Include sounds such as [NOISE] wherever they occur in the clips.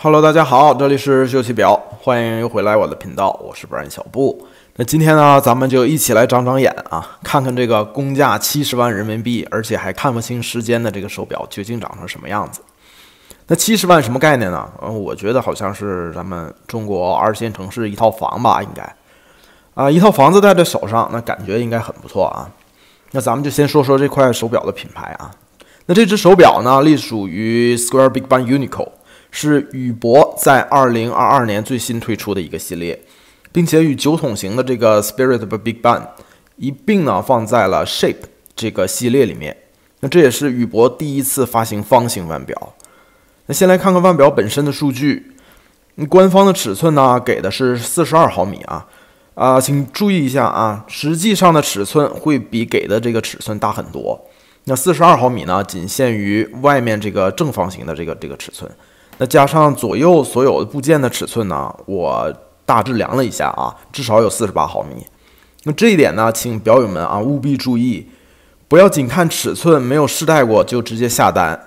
Hello，大家好，这里是秀气表，欢迎又回来我的频道，我是不然小布。那今天呢，咱们就一起来长长眼啊，看看这个工价七十万人民币，而且还看不清时间的这个手表，究竟长成什么样子？那七十万什么概念呢？嗯，我觉得好像是咱们中国二线城市一套房吧，应该啊，一套房子戴在手上，那感觉应该很不错啊。那咱们就先说说这块手表的品牌啊。那这只手表呢，隶属于 Square Big Bang Unico。是宇舶在二零二二年最新推出的一个系列，并且与酒桶型的这个 Spirit of Big Bang 一并呢放在了 Shape 这个系列里面。那这也是宇舶第一次发行方形腕表。那先来看看腕表本身的数据。官方的尺寸呢给的是四十二毫米啊啊，请注意一下啊，实际上的尺寸会比给的这个尺寸大很多。那四十二毫米呢仅限于外面这个正方形的这个这个尺寸。那加上左右所有的部件的尺寸呢，我大致量了一下啊，至少有四十八毫米。那这一点呢，请表友们啊务必注意，不要仅看尺寸，没有试戴过就直接下单。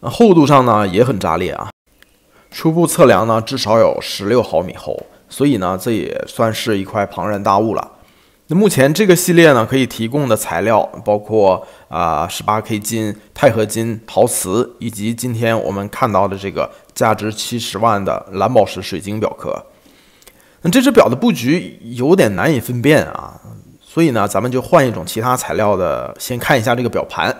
那厚度上呢也很炸裂啊，初步测量呢至少有十六毫米厚，所以呢这也算是一块庞然大物了。那目前这个系列呢，可以提供的材料包括啊，18K 金、钛合金、陶瓷，以及今天我们看到的这个价值七十万的蓝宝石水晶表壳。那这只表的布局有点难以分辨啊，所以呢，咱们就换一种其他材料的，先看一下这个表盘。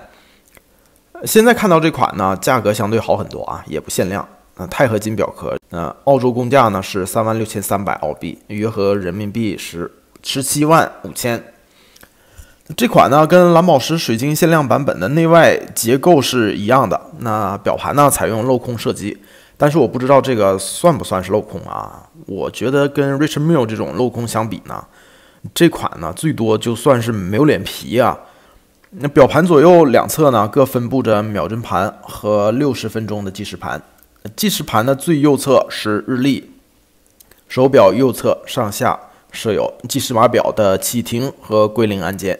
现在看到这款呢，价格相对好很多啊，也不限量。那钛合金表壳，那澳洲公价呢是三万六千三百澳币，约合人民币十。十七万五千，这款呢跟蓝宝石水晶限量版本的内外结构是一样的。那表盘呢采用镂空设计，但是我不知道这个算不算是镂空啊？我觉得跟 r i c h m i l l 这种镂空相比呢，这款呢最多就算是没有脸皮啊。那表盘左右两侧呢各分布着秒针盘和六十分钟的计时盘，计时盘的最右侧是日历。手表右侧上下。设有计时码表的启停和归零按键，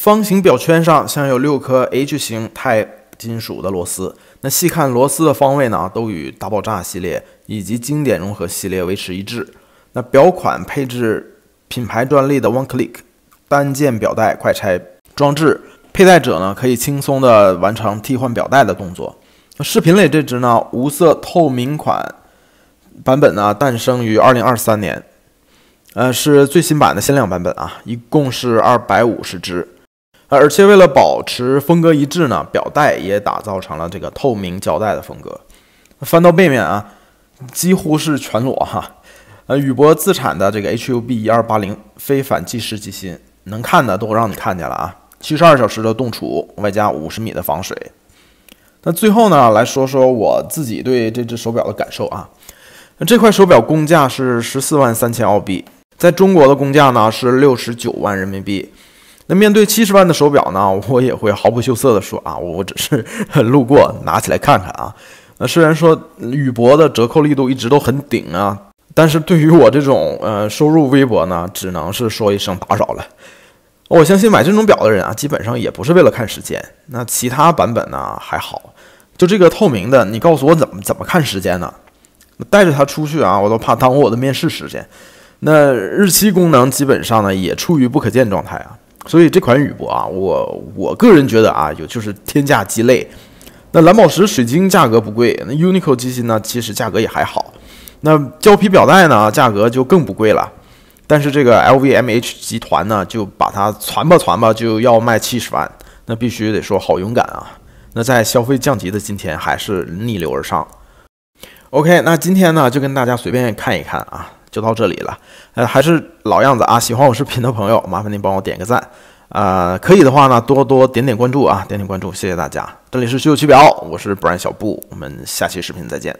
方形表圈上镶有六颗 H 型钛金属的螺丝。那细看螺丝的方位呢，都与大爆炸系列以及经典融合系列维持一致。那表款配置品牌专利的 One Click 单键表带快拆装置，佩戴者呢可以轻松的完成替换表带的动作。那视频里这只呢无色透明款版本呢诞生于二零二三年。呃，是最新版的限量版本啊，一共是二百五十只，而且为了保持风格一致呢，表带也打造成了这个透明胶带的风格。翻到背面啊，几乎是全裸哈，呃，宇舶自产的这个 HUB 一二八零非凡计时机芯，能看的都让你看见了啊，七十二小时的动储，外加五十米的防水。那最后呢，来说说我自己对这只手表的感受啊，那这块手表工价是十四万三千澳币。在中国的工价呢是六十九万人民币，那面对七十万的手表呢，我也会毫不羞涩的说啊，我只是 [LAUGHS] 路过拿起来看看啊。那虽然说宇舶的折扣力度一直都很顶啊，但是对于我这种呃收入微薄呢，只能是说一声打扰了。我相信买这种表的人啊，基本上也不是为了看时间。那其他版本呢还好，就这个透明的，你告诉我怎么怎么看时间呢？带着它出去啊，我都怕耽误我的面试时间。那日期功能基本上呢也处于不可见状态啊，所以这款宇舶啊，我我个人觉得啊，有就是天价鸡肋。那蓝宝石水晶价格不贵，那 UNICO 机芯呢其实价格也还好，那胶皮表带呢价格就更不贵了。但是这个 LVMH 集团呢就把它攒吧攒吧就要卖七十万，那必须得说好勇敢啊！那在消费降级的今天，还是逆流而上。OK，那今天呢就跟大家随便看一看啊。就到这里了，呃，还是老样子啊。喜欢我视频的朋友，麻烦您帮我点个赞啊！可以的话呢，多多点点关注啊，点点关注，谢谢大家。这里是虚有其表，我是不然小布，我们下期视频再见。